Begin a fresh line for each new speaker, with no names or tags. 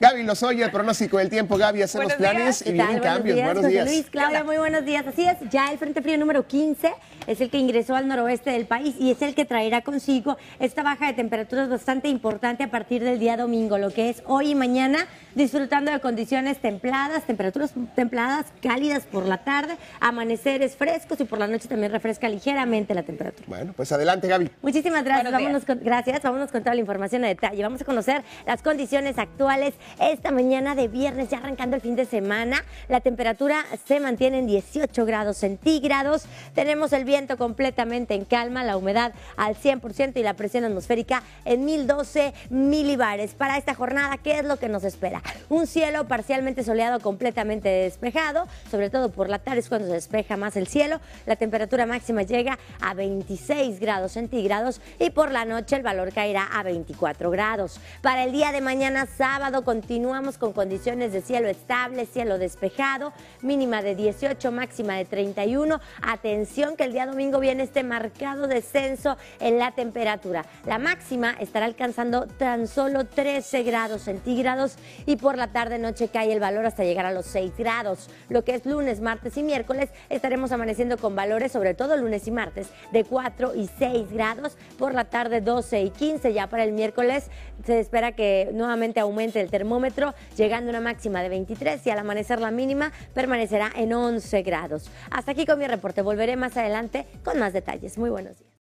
Gaby oye, el pronóstico del tiempo. Gaby, hacemos planes y vienen cambios. Días, buenos días. Luis,
Claudia, muy buenos días. Así es, ya el Frente Frío número 15 es el que ingresó al noroeste del país y es el que traerá consigo esta baja de temperaturas bastante importante a partir del día domingo, lo que es hoy y mañana, disfrutando de condiciones templadas, temperaturas templadas, cálidas por la tarde, amaneceres frescos y por la noche también refresca ligeramente la temperatura.
Bueno, pues adelante, Gaby.
Muchísimas gracias. Vámonos con, gracias. Vámonos con toda la información a detalle. Vamos a conocer las condiciones actuales esta mañana de viernes, ya arrancando el fin de semana, la temperatura se mantiene en 18 grados centígrados. Tenemos el viento completamente en calma, la humedad al 100% y la presión atmosférica en 1012 milibares. Para esta jornada, ¿qué es lo que nos espera? Un cielo parcialmente soleado, completamente despejado, sobre todo por la tarde es cuando se despeja más el cielo. La temperatura máxima llega a 26 grados centígrados y por la noche el valor caerá a 24 grados. Para el día de mañana, sábado, con continuamos con condiciones de cielo estable, cielo despejado, mínima de 18, máxima de 31. Atención que el día domingo viene este marcado descenso en la temperatura. La máxima estará alcanzando tan solo 13 grados centígrados y por la tarde noche cae el valor hasta llegar a los 6 grados. Lo que es lunes, martes y miércoles estaremos amaneciendo con valores, sobre todo lunes y martes, de 4 y 6 grados, por la tarde 12 y 15. Ya para el miércoles se espera que nuevamente aumente el termómetro termómetro, llegando a una máxima de 23 y al amanecer la mínima permanecerá en 11 grados. Hasta aquí con mi reporte. Volveré más adelante con más detalles. Muy buenos días.